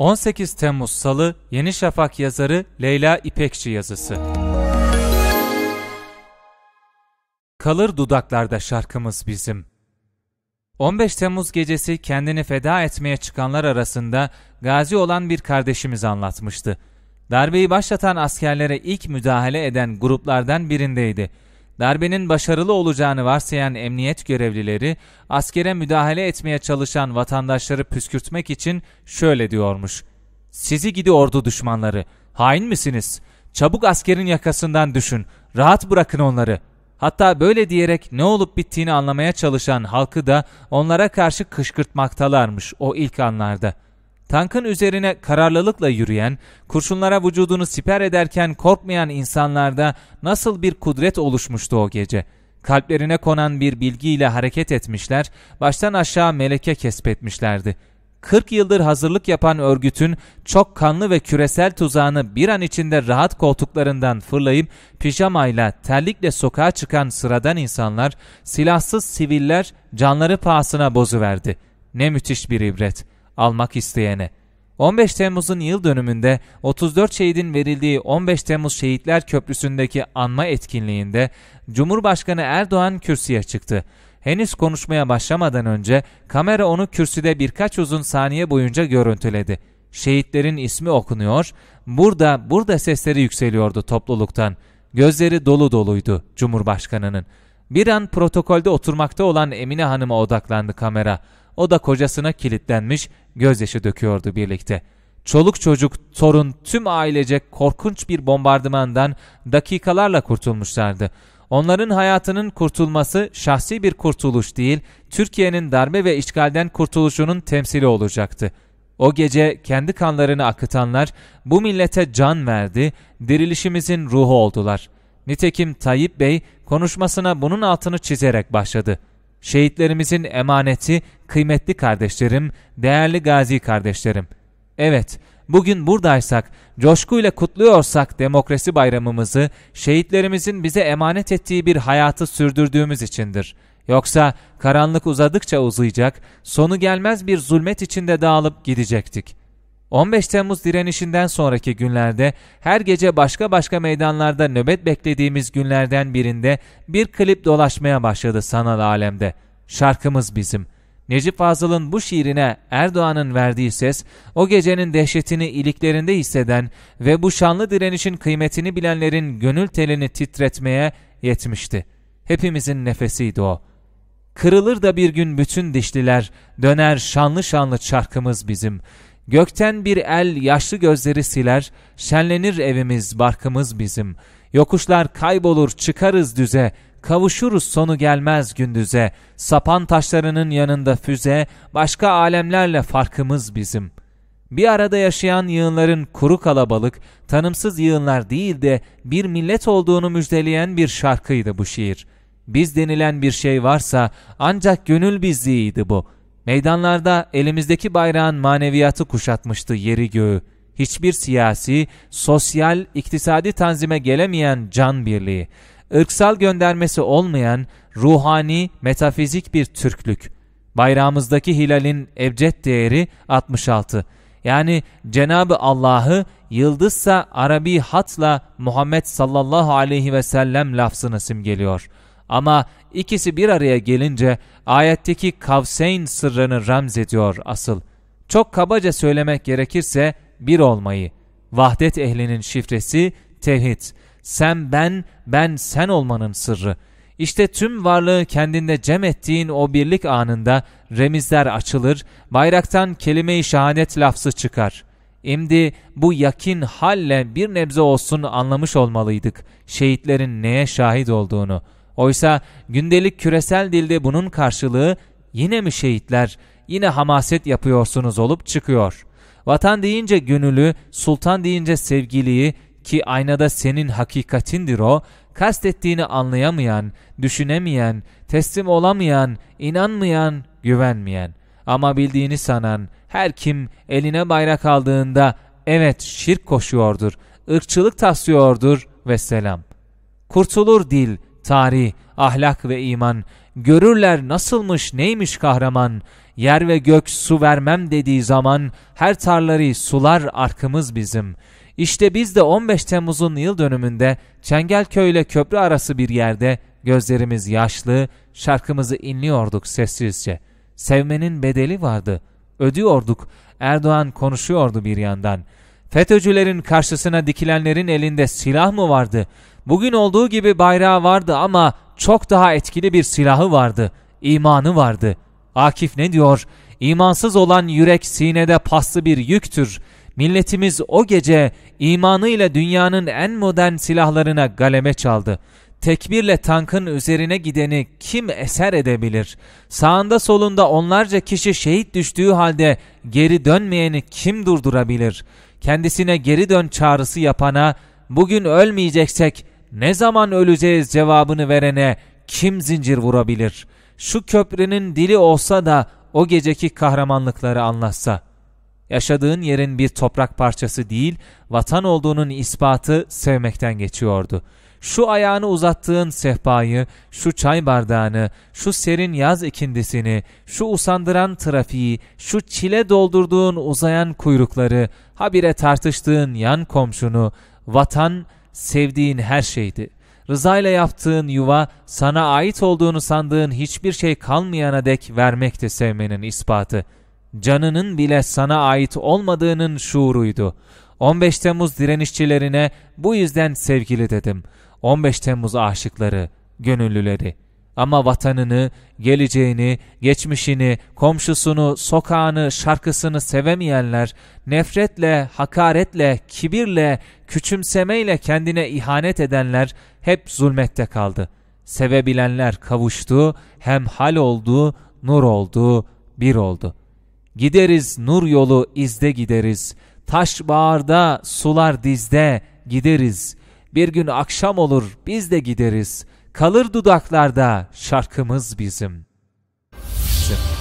18 Temmuz Salı Yeni Şafak yazarı Leyla İpekçi yazısı. Kalır dudaklarda şarkımız bizim. 15 Temmuz gecesi kendini feda etmeye çıkanlar arasında gazi olan bir kardeşimiz anlatmıştı. Darbeyi başlatan askerlere ilk müdahale eden gruplardan birindeydi. Darbenin başarılı olacağını varsayan emniyet görevlileri askere müdahale etmeye çalışan vatandaşları püskürtmek için şöyle diyormuş. Sizi gidi ordu düşmanları. Hain misiniz? Çabuk askerin yakasından düşün. Rahat bırakın onları. Hatta böyle diyerek ne olup bittiğini anlamaya çalışan halkı da onlara karşı kışkırtmaktalarmış o ilk anlarda.'' Tankın üzerine kararlılıkla yürüyen, kurşunlara vücudunu siper ederken korkmayan insanlarda nasıl bir kudret oluşmuştu o gece. Kalplerine konan bir bilgiyle hareket etmişler, baştan aşağı meleke kespetmişlerdi. 40 yıldır hazırlık yapan örgütün çok kanlı ve küresel tuzağını bir an içinde rahat koltuklarından fırlayıp pijamayla, terlikle sokağa çıkan sıradan insanlar, silahsız siviller canları pahasına bozuverdi. Ne müthiş bir ibret.'' almak isteyene. 15 Temmuz'un yıl dönümünde 34 şehidin verildiği 15 Temmuz Şehitler Köprüsü'ndeki anma etkinliğinde Cumhurbaşkanı Erdoğan kürsüye çıktı. Henüz konuşmaya başlamadan önce kamera onu kürsüde birkaç uzun saniye boyunca görüntüledi. Şehitlerin ismi okunuyor, burada burada sesleri yükseliyordu topluluktan. Gözleri dolu doluydu Cumhurbaşkanının. Bir an protokolde oturmakta olan Emine Hanım'a odaklandı kamera. O da kocasına kilitlenmiş gözyaşı döküyordu birlikte. Çoluk çocuk, torun, tüm ailecek korkunç bir bombardımandan dakikalarla kurtulmuşlardı. Onların hayatının kurtulması şahsi bir kurtuluş değil, Türkiye'nin darbe ve işgalden kurtuluşunun temsili olacaktı. O gece kendi kanlarını akıtanlar bu millete can verdi, dirilişimizin ruhu oldular. Nitekim Tayyip Bey konuşmasına bunun altını çizerek başladı.'' Şehitlerimizin emaneti kıymetli kardeşlerim, değerli gazi kardeşlerim. Evet, bugün buradaysak, coşkuyla kutluyorsak demokrasi bayramımızı, şehitlerimizin bize emanet ettiği bir hayatı sürdürdüğümüz içindir. Yoksa karanlık uzadıkça uzayacak, sonu gelmez bir zulmet içinde dağılıp gidecektik. 15 Temmuz direnişinden sonraki günlerde her gece başka başka meydanlarda nöbet beklediğimiz günlerden birinde bir klip dolaşmaya başladı sanal alemde. Şarkımız bizim. Necip Fazıl'ın bu şiirine Erdoğan'ın verdiği ses, o gecenin dehşetini iliklerinde hisseden ve bu şanlı direnişin kıymetini bilenlerin gönül telini titretmeye yetmişti. Hepimizin nefesiydi o. Kırılır da bir gün bütün dişliler, döner şanlı şanlı çarkımız bizim.'' Gökten bir el yaşlı gözleri siler, şenlenir evimiz, barkımız bizim. Yokuşlar kaybolur, çıkarız düze, kavuşuruz sonu gelmez gündüze. Sapan taşlarının yanında füze, başka alemlerle farkımız bizim. Bir arada yaşayan yığınların kuru kalabalık, tanımsız yığınlar değil de bir millet olduğunu müjdeleyen bir şarkıydı bu şiir. Biz denilen bir şey varsa ancak gönül bizliğiydi bu.'' Meydanlarda elimizdeki bayrağın maneviyatı kuşatmıştı yeri göğü. Hiçbir siyasi, sosyal, iktisadi tanzime gelemeyen can birliği, ırksal göndermesi olmayan ruhani, metafizik bir Türklük. Bayrağımızdaki hilalin ebced değeri 66. Yani Cenabı Allah'ı yıldızsa Arabi hatla Muhammed sallallahu aleyhi ve sellem lafzını simgeliyor.'' Ama ikisi bir araya gelince ayetteki kavseyn sırrını ramzediyor asıl. Çok kabaca söylemek gerekirse bir olmayı. Vahdet ehlinin şifresi tevhid. Sen ben, ben sen olmanın sırrı. İşte tüm varlığı kendinde cem ettiğin o birlik anında remizler açılır, bayraktan kelime-i şehadet lafzı çıkar. Şimdi bu yakin halle bir nebze olsun anlamış olmalıydık şehitlerin neye şahit olduğunu.'' Oysa gündelik küresel dilde bunun karşılığı yine mi şehitler, yine hamaset yapıyorsunuz olup çıkıyor. Vatan deyince gönülü, sultan deyince sevgiliyi ki aynada senin hakikatindir o, kastettiğini anlayamayan, düşünemeyen, teslim olamayan, inanmayan, güvenmeyen ama bildiğini sanan her kim eline bayrak aldığında evet şirk koşuyordur, ırkçılık taslıyordur ve selam. Kurtulur dil, tarih, ahlak ve iman, görürler nasılmış neymiş kahraman, yer ve gök su vermem dediği zaman, her tarları sular arkımız bizim. İşte biz de 15 Temmuz'un yıl dönümünde Çengelköy ile köprü arası bir yerde gözlerimiz yaşlı, şarkımızı inliyorduk sessizce. Sevmenin bedeli vardı, ödüyorduk, Erdoğan konuşuyordu bir yandan.'' FETÖ'cülerin karşısına dikilenlerin elinde silah mı vardı? Bugün olduğu gibi bayrağı vardı ama çok daha etkili bir silahı vardı, imanı vardı. Akif ne diyor? İmansız olan yürek sinede paslı bir yüktür. Milletimiz o gece imanıyla dünyanın en modern silahlarına galeme çaldı. Tekbirle tankın üzerine gideni kim eser edebilir? Sağında solunda onlarca kişi şehit düştüğü halde geri dönmeyeni kim durdurabilir? Kendisine geri dön çağrısı yapana bugün ölmeyeceksek ne zaman öleceğiz cevabını verene kim zincir vurabilir? Şu köprünün dili olsa da o geceki kahramanlıkları anlatsa. Yaşadığın yerin bir toprak parçası değil, vatan olduğunun ispatı sevmekten geçiyordu. Şu ayağını uzattığın sehpayı, şu çay bardağını, şu serin yaz ikindisini, şu usandıran trafiği, şu çile doldurduğun uzayan kuyrukları, habire tartıştığın yan komşunu, vatan, sevdiğin her şeydi. Rızayla yaptığın yuva sana ait olduğunu sandığın hiçbir şey kalmayana dek vermek de sevmenin ispatı. Canının bile sana ait olmadığının şuuruydu. 15 Temmuz direnişçilerine bu yüzden sevgili dedim. 15 Temmuz aşıkları, gönüllüleri.'' Ama vatanını, geleceğini, geçmişini, komşusunu, sokağını, şarkısını sevemeyenler nefretle, hakaretle, kibirle, küçümsemeyle kendine ihanet edenler hep zulmette kaldı. Sevebilenler kavuştu, hem hal oldu, nur oldu, bir oldu. Gideriz nur yolu izde gideriz. Taş bağırda, sular dizde gideriz. Bir gün akşam olur biz de gideriz.'' kalır dudaklarda şarkımız bizim. bizim.